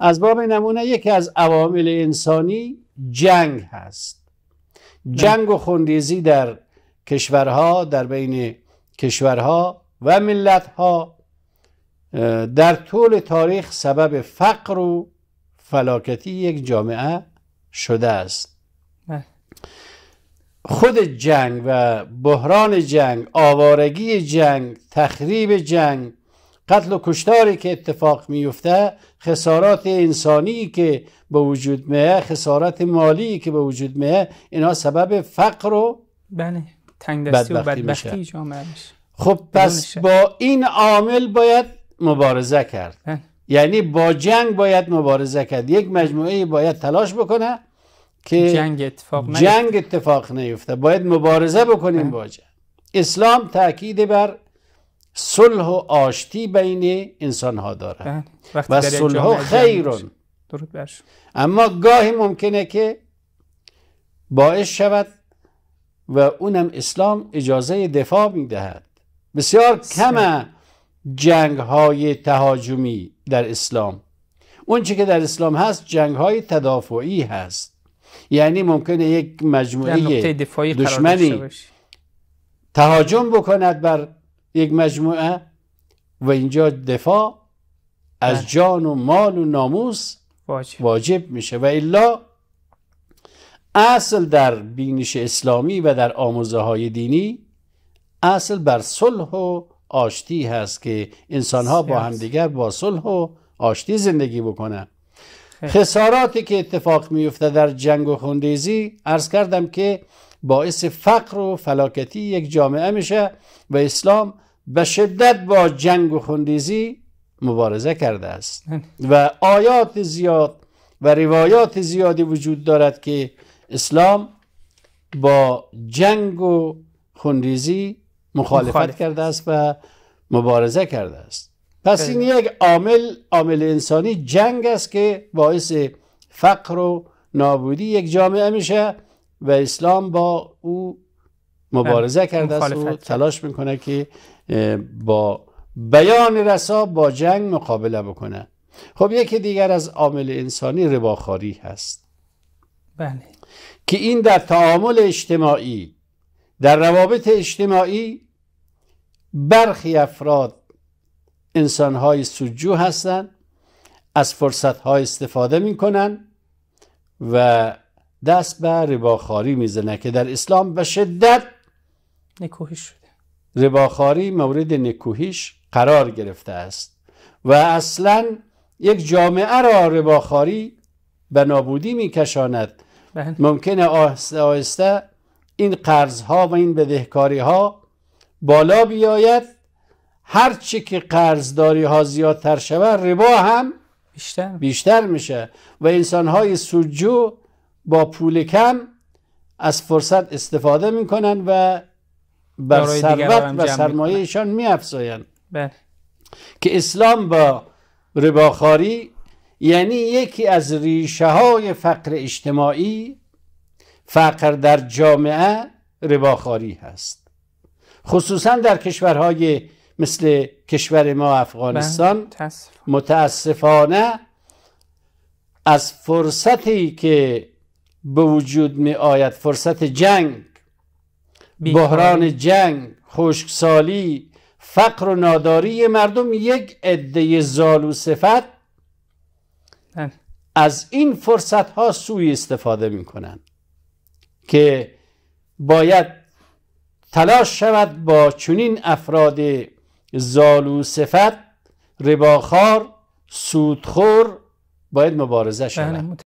از باب نمونه یکی از عوامل انسانی جنگ هست جنگ و خوندیزی در کشورها در بین کشورها و ملتها در طول تاریخ سبب فقر و فلاکتی یک جامعه شده است بله. خود جنگ و بحران جنگ آوارگی جنگ تخریب جنگ قتل و کشتاری که اتفاق میفته خسارات انسانی که به وجود میه خسارات مالی که به وجود میه اینا سبب فقر و بله تنگ و بدبختی جامعه میشه خب پس با این عامل باید مبارزه کرد بله. یعنی با جنگ باید مبارزه کرد یک مجموعه باید تلاش بکنه که جنگ اتفاق جنگ اتفاق نیفته باید مبارزه بکنیم بله. با جنگ اسلام تاکید بر صلح و آشتی بین انسان ها داره بله. و صلح خیرون اما گاهی ممکنه که باعث شود و اونم اسلام اجازه دفاع میدهد بسیار کم جنگ های تهاجمی در اسلام اون که در اسلام هست جنگ های تدافعی هست یعنی ممکنه یک مجموعه دشمنی تهاجم بکند بر یک مجموعه و اینجا دفاع از بله. جان و مال و ناموس واجب, میشه و الا اصل در بینش اسلامی و در آموزه های دینی اصل بر صلح و آشتی هست که انسان ها با همدیگر با صلح و آشتی زندگی بکنن خساراتی که اتفاق میفته در جنگ و خندیزی عرض کردم که باعث فقر و فلاکتی یک جامعه میشه و اسلام به شدت با جنگ و خونریزی مبارزه کرده است و آیات زیاد و روایات زیادی وجود دارد که اسلام با جنگ و خونریزی مخالفت کرده است و مبارزه کرده است پس این یک عامل عامل انسانی جنگ است که باعث فقر و نابودی یک جامعه میشه و اسلام با او مبارزه بله. کرده است و تلاش میکنه که با بیان رسا با جنگ مقابله بکنه خب یکی دیگر از عامل انسانی رباخاری هست بله که این در تعامل اجتماعی در روابط اجتماعی برخی افراد انسانهای سجو هستند از فرصتها استفاده میکنند و دست به رباخاری میزنه که در اسلام به شدت نکوهش شده رباخاری مورد نکوهیش قرار گرفته است و اصلا یک جامعه را رباخاری به نابودی میکشاند بله. ممکنه آهسته آهسته این ها و این بدهکاری ها بالا بیاید هرچی که قرضداری ها زیادتر شود ربا هم بیشتر بیشتر میشه و انسان های سجو با پول کم از فرصت استفاده میکنن و بر ثروت و سرمایهشان میافزایند بله. که اسلام با رباخاری یعنی یکی از ریشه های فقر اجتماعی فقر در جامعه رباخاری هست خصوصا در کشورهای مثل کشور ما افغانستان بله، متاسفانه از فرصتی که به وجود می آید فرصت جنگ بحران جنگ خشکسالی فقر و ناداری مردم یک عده زالو صفت بله. از این فرصت ها سوی استفاده می کنند که باید تلاش شود با چنین افراد زالو صفت رباخار سودخور باید مبارزه شود بله،